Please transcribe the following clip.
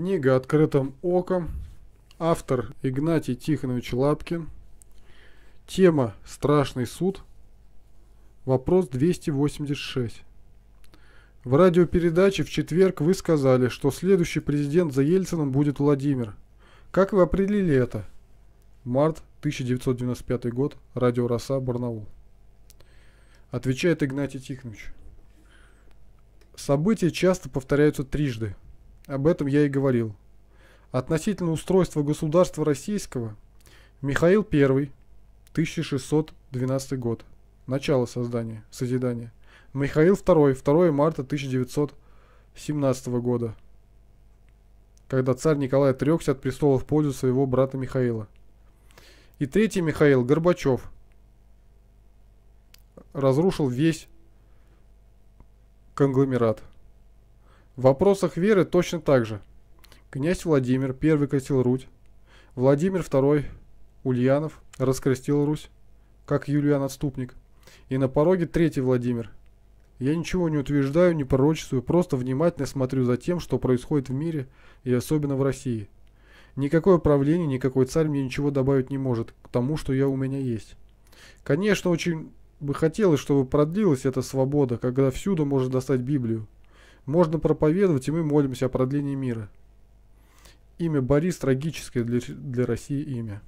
Книга «Открытым оком». Автор Игнатий Тихонович Лапкин. Тема «Страшный суд». Вопрос 286. В радиопередаче в четверг вы сказали, что следующий президент за Ельцином будет Владимир. Как вы определили это? Март 1995 год. Радио «Роса», Барнаул. Отвечает Игнатий Тихонович. События часто повторяются трижды – об этом я и говорил. Относительно устройства государства российского Михаил I, 1612 год. Начало создания, созидания. Михаил II, 2 марта 1917 года, когда царь Николай отрекся от престола в пользу своего брата Михаила. И третий Михаил, Горбачев, разрушил весь конгломерат. В вопросах веры точно так же. Князь Владимир первый крестил Руть, Владимир II Ульянов раскрестил Русь, как Юлиан Отступник, и на пороге третий Владимир. Я ничего не утверждаю, не пророчествую, просто внимательно смотрю за тем, что происходит в мире и особенно в России. Никакое правление, никакой царь мне ничего добавить не может к тому, что я у меня есть. Конечно, очень бы хотелось, чтобы продлилась эта свобода, когда всюду можно достать Библию. Можно проповедовать, и мы молимся о продлении мира. Имя Борис – трагическое для, для России имя.